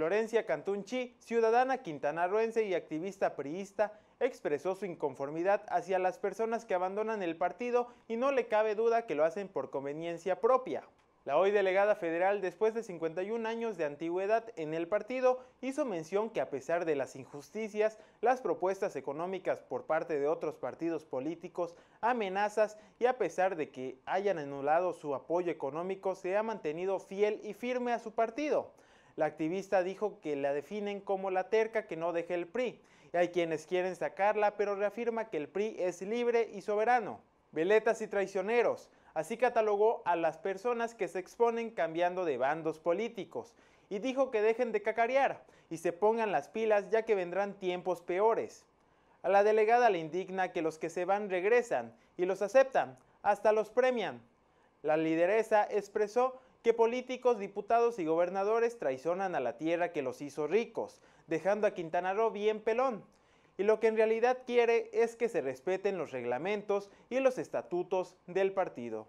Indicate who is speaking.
Speaker 1: Florencia Cantunchi, ciudadana quintanarruense y activista priista, expresó su inconformidad hacia las personas que abandonan el partido y no le cabe duda que lo hacen por conveniencia propia. La hoy delegada federal, después de 51 años de antigüedad en el partido, hizo mención que a pesar de las injusticias, las propuestas económicas por parte de otros partidos políticos, amenazas y a pesar de que hayan anulado su apoyo económico, se ha mantenido fiel y firme a su partido. La activista dijo que la definen como la terca que no deja el PRI. y Hay quienes quieren sacarla, pero reafirma que el PRI es libre y soberano. Veletas y traicioneros. Así catalogó a las personas que se exponen cambiando de bandos políticos y dijo que dejen de cacarear y se pongan las pilas ya que vendrán tiempos peores. A la delegada le indigna que los que se van regresan y los aceptan, hasta los premian. La lideresa expresó que políticos, diputados y gobernadores traicionan a la tierra que los hizo ricos, dejando a Quintana Roo bien pelón. Y lo que en realidad quiere es que se respeten los reglamentos y los estatutos del partido.